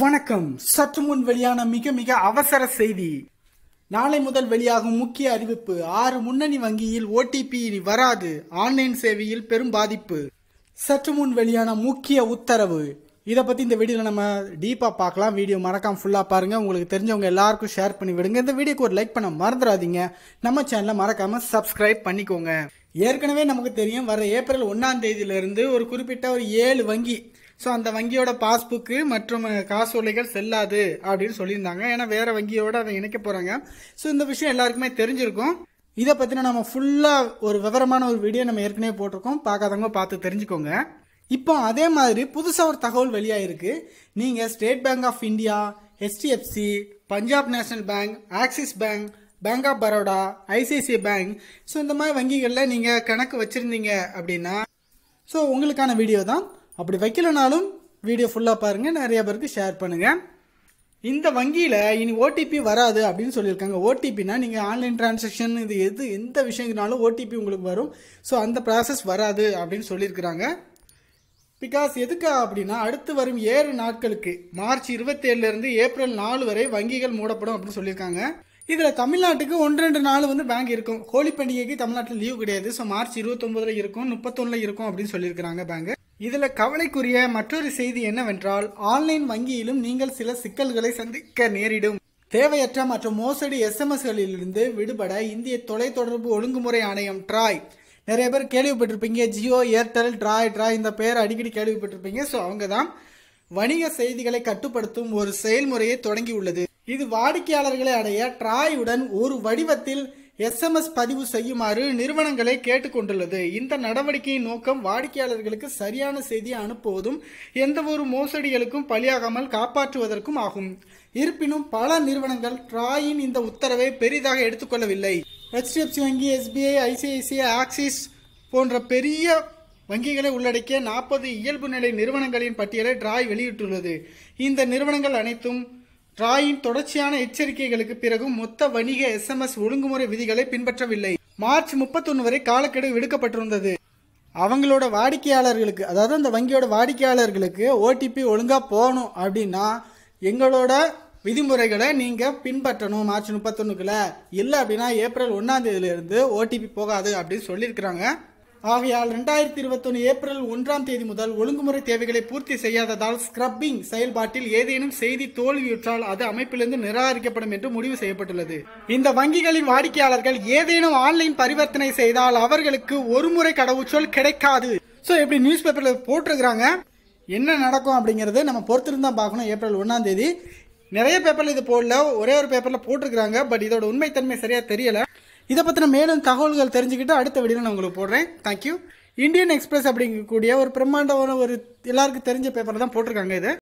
வணக்கம் சற்று முன் வெளியான மிக மிக அவசர செய்தி நாளை முதல் வெளியாகும் முக்கிய அறிவிப்பு ஆறு முன்னணி வங்கியில் ஓடிபி இனி வராது ஆன்லைன் சேவையில் பெரும் பாதிப்பு சற்று முன் வெளியான முக்கிய உத்தரவு இதை பற்றி இந்த வீடியோவில் நம்ம டீப்பாக பார்க்கலாம் வீடியோ மறக்காம ஃபுல்லாக பாருங்கள் உங்களுக்கு தெரிஞ்சவங்க எல்லாருக்கும் ஷேர் பண்ணி விடுங்க இந்த வீடியோக்கு ஒரு லைக் பண்ண மறந்துடாதீங்க நம்ம சேனலை மறக்காமல் சப்ஸ்கிரைப் பண்ணிக்கோங்க ஏற்கனவே நமக்கு தெரியும் வர ஏப்ரல் ஒன்றாம் தேதியிலிருந்து ஒரு குறிப்பிட்ட ஒரு ஏழு வங்கி ஸோ அந்த வங்கியோட பாஸ்புக்கு மற்றும் காசோலைகள் செல்லாது அப்படின்னு சொல்லியிருந்தாங்க ஏன்னா வேற வங்கியோட அதை இணைக்க போகிறாங்க ஸோ இந்த விஷயம் எல்லாருக்குமே தெரிஞ்சிருக்கும் இதை பற்றின நம்ம ஃபுல்லாக ஒரு விவரமான ஒரு வீடியோ நம்ம ஏற்கனவே போட்டிருக்கோம் பார்க்காதவங்க பார்த்து தெரிஞ்சுக்கோங்க இப்போ அதே மாதிரி புதுசாக ஒரு தகவல் வெளியாகிருக்கு நீங்கள் State Bank of India HDFC Punjab National Bank Axis Bank Bank of Baroda ICICI Bank so இந்த மாதிரி வங்கிகளில் நீங்கள் கணக்கு வச்சுருந்தீங்க அப்படின்னா ஸோ உங்களுக்கான வீடியோ தான் அப்படி வைக்கலனாலும் வீடியோ ஃபுல்லாக பாருங்கள் நிறைய பேருக்கு ஷேர் பண்ணுங்கள் இந்த வங்கியில் இனி ஓடிபி வராது அப்படின்னு சொல்லியிருக்காங்க ஓடிபினா நீங்கள் ஆன்லைன் டிரான்சாக்ஷன் இது எது எந்த விஷயங்கனாலும் ஓடிபி உங்களுக்கு வரும் ஸோ அந்த ப்ராசஸ் வராது அப்படின்னு சொல்லியிருக்கிறாங்க பிகாஸ் எதுக்கா அப்படின்னா அடுத்து வரும் ஏழு நாட்களுக்கு மார்ச் இருபத்தேழுலேருந்து ஏப்ரல் நாலு வரை வங்கிகள் மூடப்படும் அப்படின்னு சொல்லியிருக்காங்க இதில் தமிழ்நாட்டுக்கு ஒன்று ரெண்டு நாள் வந்து பேங்க் இருக்கும் ஹோலி பண்டிகைக்கு தமிழ்நாட்டில் லீவ் கிடையாது ஸோ மார்ச் இருபத்தொம்போதில் இருக்கும் முப்பத்தொன்னில் இருக்கும் அப்படின்னு சொல்லியிருக்கிறாங்க பேங்க் இதில் கவலைக்குரிய மற்றொரு செய்தி என்னவென்றால் ஆன்லைன் வங்கியிலும் நீங்கள் சில சிக்கல்களை சந்திக்க நேரிடும் தேவையற்ற மற்றும் மோசடி எஸ்எம்எஸ்களிலிருந்து விடுபட இந்திய தொலைத்தொடர்பு ஒழுங்குமுறை ஆணையம் ட்ராய் நிறைய பேர் கேள்விப்பட்டிருப்பீங்க ஜியோ ஏர்டெல் ட்ராய் ட்ராய் இந்த பேர் அடிக்கடி கேள்விப்பட்டிருப்பீங்க ஸோ அவங்க தான் வணிக செய்திகளை கட்டுப்படுத்தும் ஒரு செயல்முறையை தொடங்கியுள்ளது இது வாடிக்கையாளர்களை அடைய ட்ராயுடன் ஒரு வடிவத்தில் எஸ்எம்எஸ் பதிவு செய்யுமாறு நிறுவனங்களை கேட்டுக்கொண்டுள்ளது இந்த நடவடிக்கையின் நோக்கம் வாடிக்கையாளர்களுக்கு சரியான செய்தியை அனுப்புவதும் எந்தவொரு மோசடிகளுக்கும் பலியாகாமல் காப்பாற்றுவதற்கும் ஆகும் இருப்பினும் பல நிறுவனங்கள் ட்ராயின் இந்த உத்தரவை பெரிதாக எடுத்துக்கொள்ளவில்லை ஹெச்டிஎஃப்சி வங்கி எஸ்பிஐ ஐசிஐசிஐ ஆக்சிஸ் போன்ற பெரிய வங்கிகளை உள்ளடக்கிய நாற்பது இயல்பு நிலை நிறுவனங்களின் பட்டியலை டிராய் வெளியிட்டுள்ளது இந்த நிறுவனங்கள் அனைத்தும் ராயின் தொடர்ச்சியான எச்சரிக்கைகளுக்கு பிறகு மொத்த வணிக எஸ்எம்எஸ் ஒழுங்குமுறை விதிகளை பின்பற்றவில்லை மார்ச் முப்பத்தொன்று வரை காலக்கெடு விடுக்கப்பட்டிருந்தது அவங்களோட வாடிக்கையாளர்களுக்கு அதாவது அந்த வங்கியோட வாடிக்கையாளர்களுக்கு ஓடிபி ஒழுங்காக போகணும் அப்படின்னா எங்களோட விதிமுறைகளை நீங்கள் பின்பற்றணும் மார்ச் முப்பத்தொன்றுக்குள்ளே இல்லை அப்படின்னா ஏப்ரல் தேதியிலிருந்து ஓடிபி போகாது அப்படின்னு சொல்லியிருக்கிறாங்க ஆகையால் ரெண்டாயிரத்தி இருபத்தொன்று ஏப்ரல் ஒன்றாம் தேதி முதல் ஒழுங்குமுறை தேவைகளை பூர்த்தி செய்யாததால் ஸ்கிரப்பிங் செயல்பாட்டில் ஏதேனும் செய்தி தோல்வியுற்றால் அது அமைப்பிலிருந்து நிராகரிக்கப்படும் என்று முடிவு செய்யப்பட்டுள்ளது இந்த வங்கிகளின் வாடிக்கையாளர்கள் ஏதேனும் ஆன்லைன் பரிவர்த்தனை செய்தால் அவர்களுக்கு ஒருமுறை கடவுச்சொல் கிடைக்காது ஸோ எப்படி நியூஸ் பேப்பரில் போட்டிருக்கிறாங்க என்ன நடக்கும் அப்படிங்கிறது நம்ம பொறுத்திருந்தா பார்க்கணும் ஏப்ரல் ஒன்றாம் தேதி நிறைய பேப்பரில் இது போடல ஒரே ஒரு பேப்பரில் போட்டிருக்கிறாங்க பட் இதோட உண்மைத்தன்மை சரியாக தெரியலை இதை பற்றின மேலும் தகவல்கள் தெரிஞ்சுக்கிட்டு அடுத்த வீடியோ நான் உங்களுக்கு போடுறேன் தேங்க்யூ இந்தியன் எக்ஸ்பிரஸ் அப்படிங்கக்கூடிய ஒரு பிரம்மாண்டமான ஒரு எல்லாருக்கும் தெரிஞ்ச பேப்பரை தான் போட்டிருக்காங்க இது